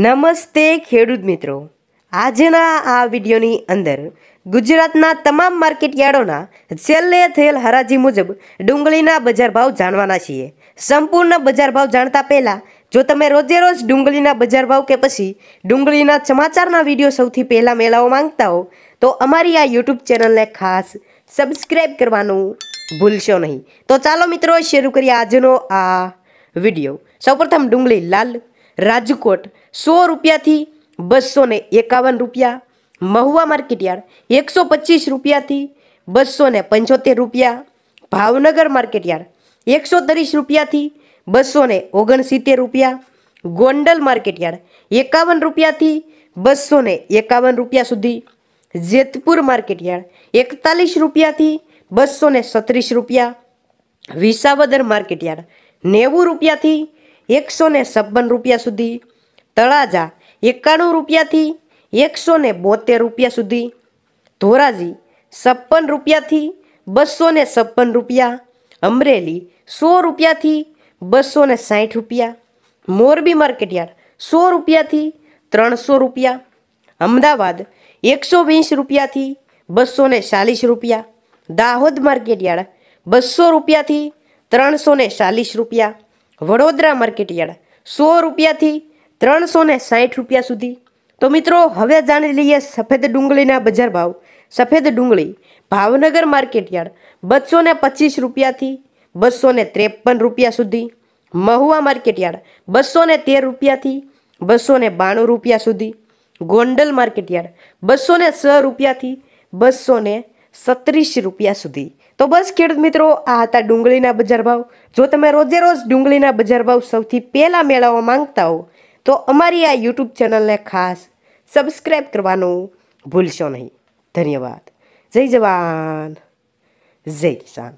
નમસ્તે ખેડૂત મિત્રો આજના આ વિડીયોની અંદર ગુજરાતના તમામ માર્કેટયાર્ડોના છેલ્લે થયેલ હરાજી મુજબ ડુંગળીના બજાર ભાવ જાણવાના છીએ સંપૂર્ણ બજાર ભાવ જાણતા પહેલાં જો તમે રોજે રોજ ડુંગળીના બજાર ભાવ કે પછી ડુંગળીના સમાચારના વિડીયો સૌથી પહેલાં મેળવવા માંગતા હો તો અમારી આ યુટ્યુબ ચેનલને ખાસ સબસ્ક્રાઈબ કરવાનું ભૂલશો નહીં તો ચાલો મિત્રો શરૂ કરીએ આજનો આ વિડીયો સૌપ્રથમ ડુંગળી લાલ રાજકોટ સો રૂપિયાથી બસો ને એકાવન રૂપિયા મહુવા માર્કેટયાર્ડ એકસો પચીસ રૂપિયાથી બસો ને પંચોતેર રૂપિયા ભાવનગર માર્કેટયાર્ડ એકસો ત્રીસ રૂપિયાથી બસો ને ઓગણસિત્તેર રૂપિયા ગોંડલ માર્કેટયાર્ડ એકાવન રૂપિયાથી બસો ને એકાવન રૂપિયા સુધી જેતપુર માર્કેટયાર્ડ એકતાલીસ રૂપિયાથી બસો ને સત્રીસ રૂપિયા વિસાવદર માર્કેટયાર્ડ નેવું રૂપિયાથી એકસો ને છપ્પન રૂપિયા સુધી તળાજા એકાણું રૂપિયાથી એકસો ને બોતેર રૂપિયા સુધી ધોરાજી છપ્પન રૂપિયાથી બસો ને છપ્પન રૂપિયા અમરેલી સો રૂપિયાથી બસો ને સાઠ રૂપિયા મોરબી માર્કેટયાર્ડ સો રૂપિયાથી ત્રણસો રૂપિયા અમદાવાદ એકસો વીસ રૂપિયાથી બસો ને ચાલીસ રૂપિયા દાહોદ માર્કેટયાર્ડ બસો રૂપિયાથી ત્રણસો ને ચાલીસ રૂપિયા વડોદરા માર્કેટયાર્ડ સો રૂપિયાથી ત્રણસો ને સાહીઠ રૂપિયા સુધી તો મિત્રો હવે જાણી લઈએ સફેદ ડુંગળીના બજાર ભાવ સફેદ ડુંગળી ભાવનગર માર્કેટયાર્ડ બસો ને પચીસ રૂપિયાથી બસો ને ત્રેપન રૂપિયા સુધી મહુવા માર્કેટયાર્ડ બસો ને તેર રૂપિયાથી બસો ને બાણું રૂપિયા સુધી ગોંડલ માર્કેટયાર્ડ બસો ને સ રૂપિયાથી બસો ને સત્રીસ રૂપિયા સુધી તો બસ ખેડૂત મિત્રો આ હતા ડુંગળીના બજાર ભાવ જો તમે રોજે રોજ ડુંગળીના બજાર ભાવ સૌથી પહેલાં મેળવવા માંગતા હો તો અમારી આ યુટ્યુબ ચેનલને ખાસ સબસ્ક્રાઈબ કરવાનું ભૂલશો નહીં ધન્યવાદ જય જવાન જય કિસાન